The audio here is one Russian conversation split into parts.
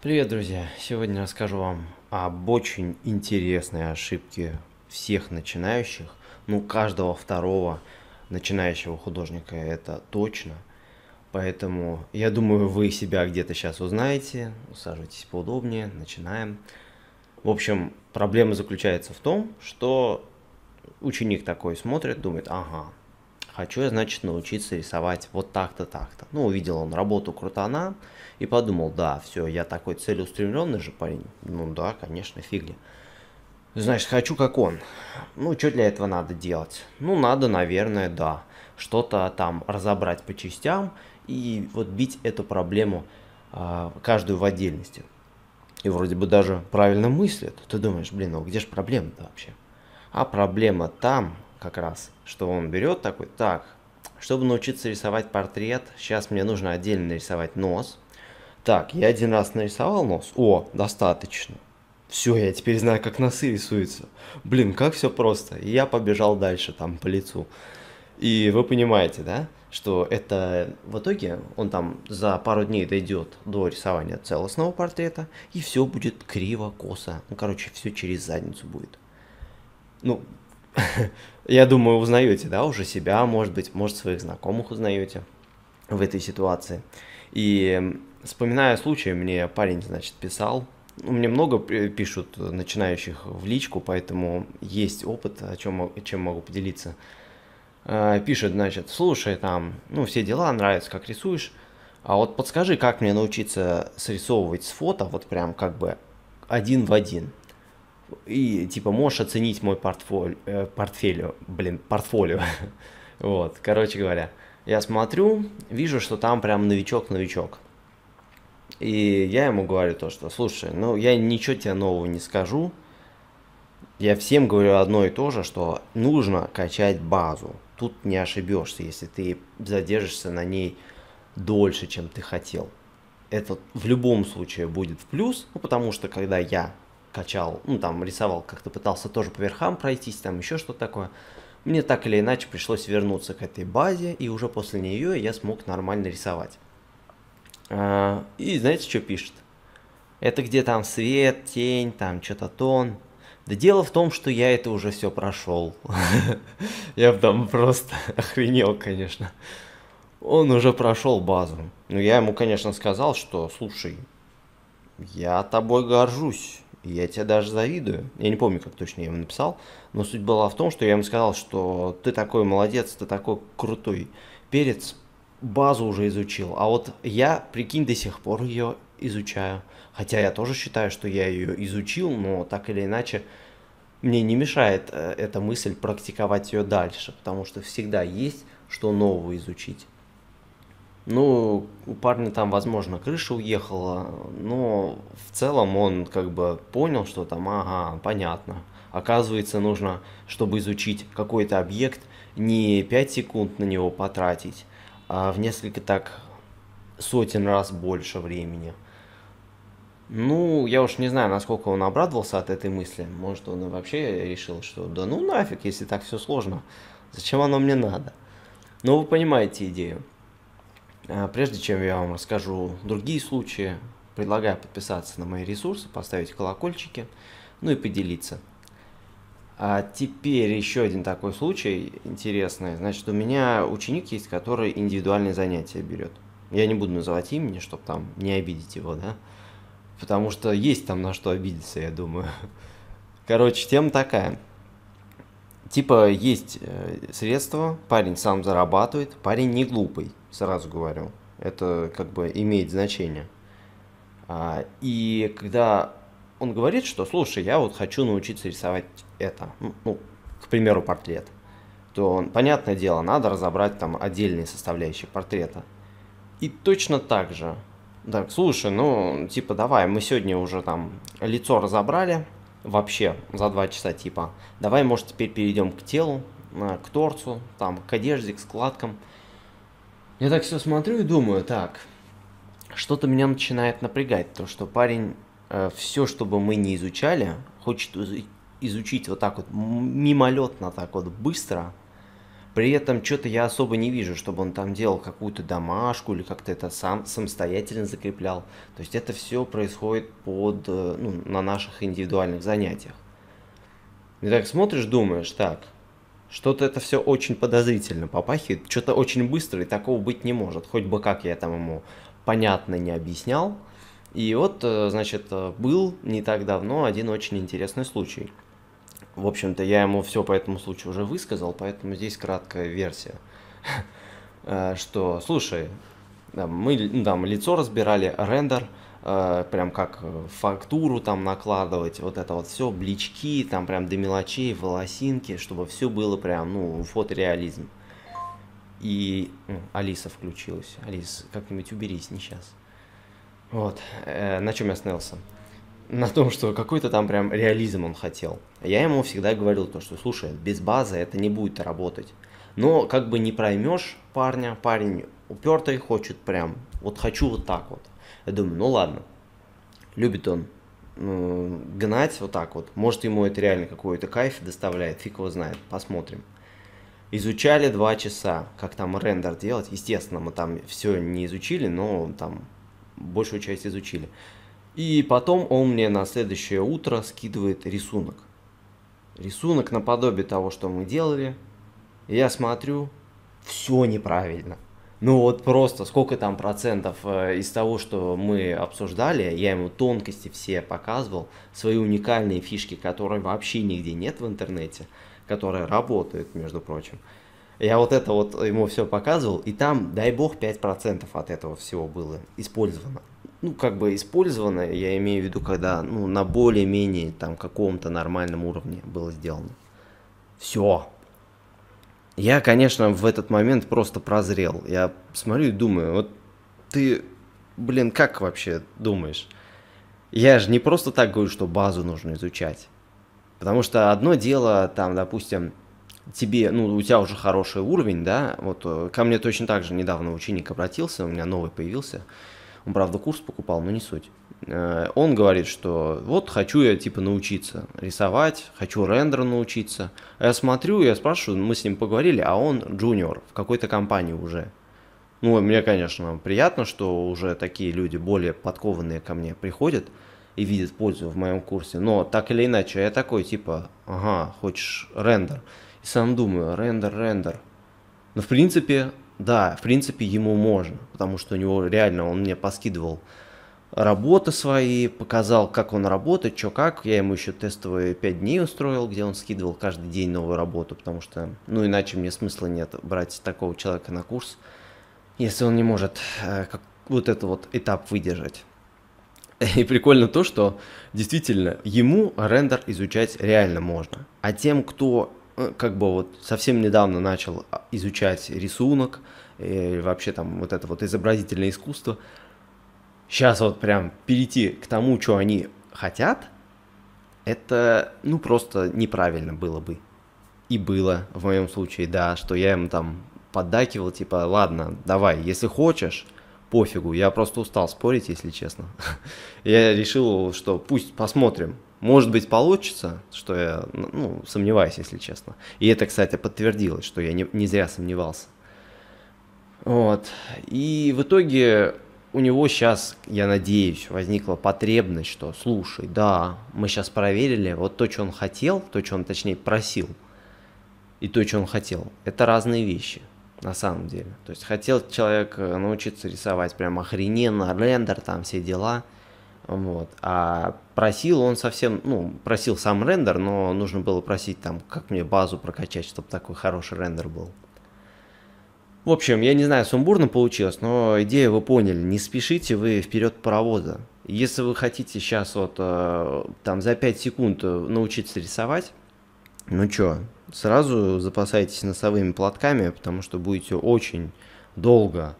Привет, друзья! Сегодня расскажу вам об очень интересной ошибке всех начинающих, ну, каждого второго начинающего художника это точно. Поэтому, я думаю, вы себя где-то сейчас узнаете, усаживайтесь поудобнее, начинаем. В общем, проблема заключается в том, что ученик такой смотрит, думает, ага, Хочу я, значит, научиться рисовать вот так-то, так-то. Ну, увидел он работу крутана и подумал, да, все, я такой целеустремленный же парень. Ну да, конечно, фигня. Значит, хочу как он. Ну, что для этого надо делать? Ну, надо, наверное, да, что-то там разобрать по частям и вот бить эту проблему э, каждую в отдельности. И вроде бы даже правильно мыслят. Ты думаешь, блин, ну где же проблема-то вообще? А проблема там, как раз, что он берет такой, так, чтобы научиться рисовать портрет, сейчас мне нужно отдельно нарисовать нос. Так, я один раз нарисовал нос. О, достаточно. Все, я теперь знаю, как носы рисуются. Блин, как все просто. И я побежал дальше там по лицу. И вы понимаете, да, что это в итоге он там за пару дней дойдет до рисования целостного портрета, и все будет криво, косо. Ну, короче, все через задницу будет. Ну, Я думаю, узнаете, да, уже себя, может быть, может, своих знакомых узнаете в этой ситуации. И вспоминая случай, мне парень, значит, писал, ну, мне много э, пишут начинающих в личку, поэтому есть опыт, о чем, чем могу поделиться. Э, пишет, значит, слушай, там, ну, все дела, нравится, как рисуешь, а вот подскажи, как мне научиться срисовывать с фото, вот прям как бы один в один и типа можешь оценить мой портфоль, э, портфелио, блин, портфолио. вот, короче говоря, я смотрю, вижу, что там прям новичок-новичок. И я ему говорю то, что, слушай, ну я ничего тебе нового не скажу. Я всем говорю одно и то же, что нужно качать базу. Тут не ошибешься, если ты задержишься на ней дольше, чем ты хотел. Это в любом случае будет в плюс, ну, потому что когда я качал, ну там рисовал, как-то пытался тоже по верхам пройтись, там еще что-то такое. Мне так или иначе пришлось вернуться к этой базе, и уже после нее я смог нормально рисовать. А, и знаете, что пишет? Это где там свет, тень, там что-то тон. Да дело в том, что я это уже все прошел. Я там просто охренел, конечно. Он уже прошел базу. но ну, я ему, конечно, сказал, что, слушай, я тобой горжусь я тебе даже завидую. Я не помню, как точно я ему написал, но суть была в том, что я ему сказал, что ты такой молодец, ты такой крутой перец, базу уже изучил. А вот я, прикинь, до сих пор ее изучаю. Хотя я тоже считаю, что я ее изучил, но так или иначе мне не мешает э, эта мысль практиковать ее дальше, потому что всегда есть что нового изучить. Ну, у парня там, возможно, крыша уехала, но в целом он как бы понял, что там, ага, понятно. Оказывается, нужно, чтобы изучить какой-то объект, не 5 секунд на него потратить, а в несколько так сотен раз больше времени. Ну, я уж не знаю, насколько он обрадовался от этой мысли. Может, он вообще решил, что да ну нафиг, если так все сложно. Зачем оно мне надо? Но ну, вы понимаете идею. А, прежде чем я вам расскажу другие случаи, предлагаю подписаться на мои ресурсы, поставить колокольчики, ну и поделиться. А теперь еще один такой случай интересный. Значит, у меня ученик есть, который индивидуальные занятия берет. Я не буду называть имени, чтобы там не обидеть его, да? Потому что есть там на что обидеться, я думаю. Короче, тема такая. Типа есть э, средства, парень сам зарабатывает, парень не глупый сразу говорю. Это как бы имеет значение. А, и когда он говорит, что слушай, я вот хочу научиться рисовать это, ну, к примеру, портрет, то, понятное дело, надо разобрать там отдельные составляющие портрета. И точно так же. Так, слушай, ну, типа, давай, мы сегодня уже там лицо разобрали, вообще, за два часа, типа, давай, может, теперь перейдем к телу, э, к торцу, там, к одежде, к складкам – я так все смотрю и думаю, так, что-то меня начинает напрягать, то, что парень э, все, что бы мы не изучали, хочет изучить вот так вот мимолетно, так вот быстро. При этом что-то я особо не вижу, чтобы он там делал какую-то домашку или как-то это сам самостоятельно закреплял. То есть это все происходит под, э, ну, на наших индивидуальных занятиях. И так смотришь, думаешь, так, что-то это все очень подозрительно попахивает, что-то очень быстро, и такого быть не может. Хоть бы как я там ему понятно не объяснял. И вот, э, значит, э, был не так давно один очень интересный случай. В общем-то, я ему все по этому случаю уже высказал, поэтому здесь краткая версия. Э, что, слушай, мы ну, там лицо разбирали, рендер – Э, прям как фактуру там накладывать, вот это вот все, блички, там прям до мелочей, волосинки, чтобы все было прям, ну, фотореализм. И ну, Алиса включилась. Алис, как-нибудь уберись, не сейчас. Вот, э, на чем я остановился? На том, что какой-то там прям реализм он хотел. Я ему всегда говорил то, что, слушай, без базы это не будет работать. Но как бы не проймешь парня, парень упертый, хочет прям, вот хочу вот так вот. Я думаю, ну ладно, любит он э, гнать вот так вот, может ему это реально какой-то кайф доставляет, фиг его знает, посмотрим. Изучали два часа, как там рендер делать. Естественно, мы там все не изучили, но там большую часть изучили. И потом он мне на следующее утро скидывает рисунок. Рисунок наподобие того, что мы делали. Я смотрю, все неправильно. Ну вот просто сколько там процентов э, из того, что мы обсуждали, я ему тонкости все показывал, свои уникальные фишки, которые вообще нигде нет в интернете, которые работают, между прочим. Я вот это вот ему все показывал, и там, дай бог, 5% от этого всего было использовано. Ну, как бы использовано, я имею в виду, когда ну, на более-менее там каком-то нормальном уровне было сделано. Все, я, конечно, в этот момент просто прозрел. Я смотрю и думаю, вот ты, блин, как вообще думаешь? Я же не просто так говорю, что базу нужно изучать. Потому что одно дело, там, допустим, тебе, ну, у тебя уже хороший уровень, да, вот э, ко мне точно так же недавно ученик обратился, у меня новый появился, он, правда, курс покупал, но не суть. Э, он говорит, что вот хочу я типа научиться рисовать, хочу рендер научиться. я смотрю, я спрашиваю, мы с ним поговорили, а он джуниор в какой-то компании уже. Ну, мне, конечно, приятно, что уже такие люди более подкованные ко мне приходят и видят пользу в моем курсе. Но так или иначе, я такой, типа, ага, хочешь рендер. И сам думаю, рендер, рендер. Но, в принципе, да, в принципе, ему можно, потому что у него реально, он мне поскидывал работы свои, показал, как он работает, что как. Я ему еще тестовые 5 дней устроил, где он скидывал каждый день новую работу, потому что, ну, иначе мне смысла нет брать такого человека на курс, если он не может э, как, вот этот вот этап выдержать. И прикольно то, что действительно ему рендер изучать реально можно. А тем, кто Э, как бы вот совсем недавно начал а, изучать рисунок, э, и вообще там вот это вот изобразительное искусство. Сейчас вот прям перейти к тому, что они хотят, это, ну, просто неправильно было бы. И было в моем случае, да, что я им там поддакивал, типа, ладно, давай, если хочешь, пофигу, я просто устал спорить, если честно. я решил, что пусть посмотрим, может быть, получится, что я ну, сомневаюсь, если честно. И это, кстати, подтвердилось, что я не, не зря сомневался. Вот. И в итоге у него сейчас, я надеюсь, возникла потребность, что слушай, да, мы сейчас проверили, вот то, что он хотел, то, что он, точнее, просил, и то, что он хотел, это разные вещи на самом деле. То есть хотел человек э, научиться рисовать прям охрененно, рендер, там все дела – вот. А просил он совсем, ну, просил сам рендер, но нужно было просить там, как мне базу прокачать, чтобы такой хороший рендер был. В общем, я не знаю, сумбурно получилось, но идею вы поняли. Не спешите вы вперед паровоза. Если вы хотите сейчас вот э, там за 5 секунд э, научиться рисовать, ну чё, сразу запасайтесь носовыми платками, потому что будете очень долго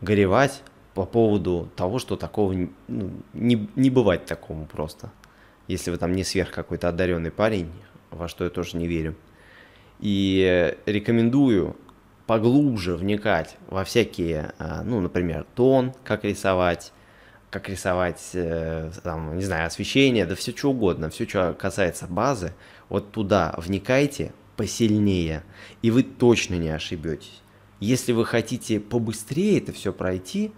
горевать по поводу того, что такого ну, не, не бывает такому просто. Если вы там не сверх какой-то одаренный парень, во что я тоже не верю. И рекомендую поглубже вникать во всякие, а, ну, например, тон, как рисовать, как рисовать, э, там, не знаю, освещение, да все что угодно, все, что касается базы, вот туда вникайте посильнее, и вы точно не ошибетесь. Если вы хотите побыстрее это все пройти,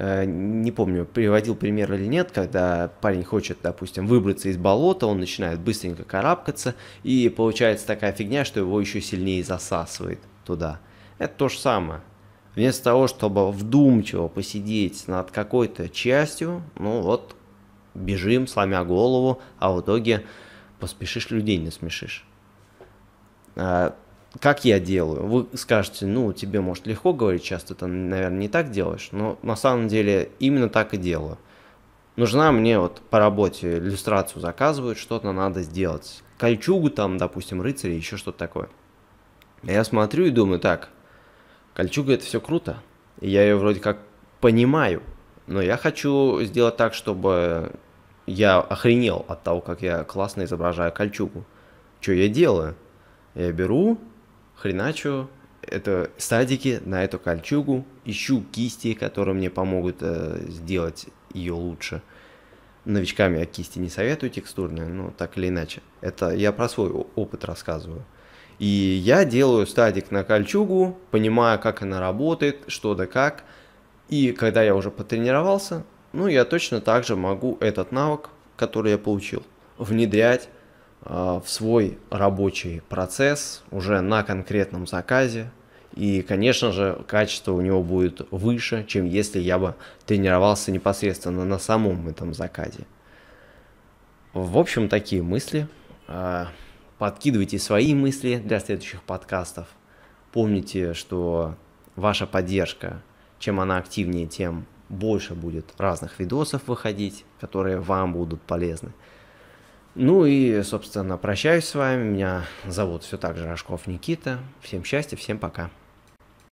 Э, не помню, приводил пример или нет, когда парень хочет, допустим, выбраться из болота, он начинает быстренько карабкаться, и получается такая фигня, что его еще сильнее засасывает туда. Это то же самое. Вместо того, чтобы вдумчиво посидеть над какой-то частью, ну вот, бежим, сломя голову, а в итоге поспешишь людей не смешишь. Э, как я делаю? Вы скажете, ну, тебе, может, легко говорить, часто ты, наверное, не так делаешь, но на самом деле именно так и делаю. Нужна мне вот по работе иллюстрацию заказывают, что-то надо сделать. Кольчугу там, допустим, рыцаря, еще что-то такое. Я смотрю и думаю, так, кольчуга это все круто. И я ее вроде как понимаю, но я хочу сделать так, чтобы я охренел от того, как я классно изображаю кольчугу. Что я делаю? Я беру, хреначу это садики на эту кольчугу, ищу кисти, которые мне помогут э, сделать ее лучше. Новичкам я кисти не советую текстурные, но так или иначе. Это я про свой опыт рассказываю. И я делаю стадик на кольчугу, понимаю, как она работает, что да как. И когда я уже потренировался, ну, я точно так же могу этот навык, который я получил, внедрять Э, в свой рабочий процесс уже на конкретном заказе. И, конечно же, качество у него будет выше, чем если я бы тренировался непосредственно на самом этом заказе. В общем, такие мысли. Э, подкидывайте свои мысли для следующих подкастов. Помните, что ваша поддержка, чем она активнее, тем больше будет разных видосов выходить, которые вам будут полезны. Ну и, собственно, прощаюсь с вами. Меня зовут все так же Рожков Никита. Всем счастья, всем пока.